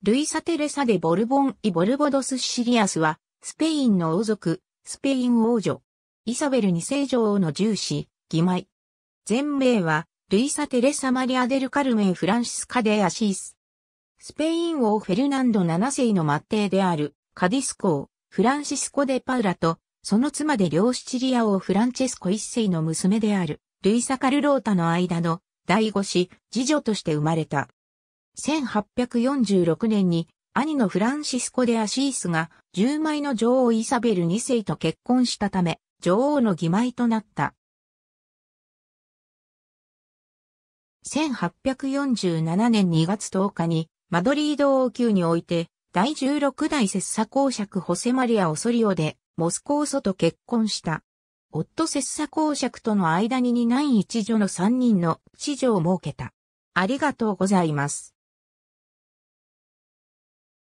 ルイサ・テレサ・デ・ボルボン・イ・ボルボドス・シリアスは、スペインの王族、スペイン王女、イサベル2世女王の従子、義妹。全名は、ルイサ・テレサ・マリア・デル・カルメン・フランシスカ・デ・アシース。スペイン王フェルナンド7世の末帝である、カディス公、フランシスコ・デ・パウラと、その妻で両シチリア王フランチェスコ1世の娘である、ルイサ・カルロータの間の、第五子、次女として生まれた。1846年に兄のフランシスコ・デ・アシースが10枚の女王イサベル2世と結婚したため、女王の義妹となった。1847年2月10日にマドリード王宮において第16代切磋公爵ホセマリア・オソリオでモスコーソと結婚した。夫切磋公爵との間に二男一女の三人の一女を設けた。ありがとうございます。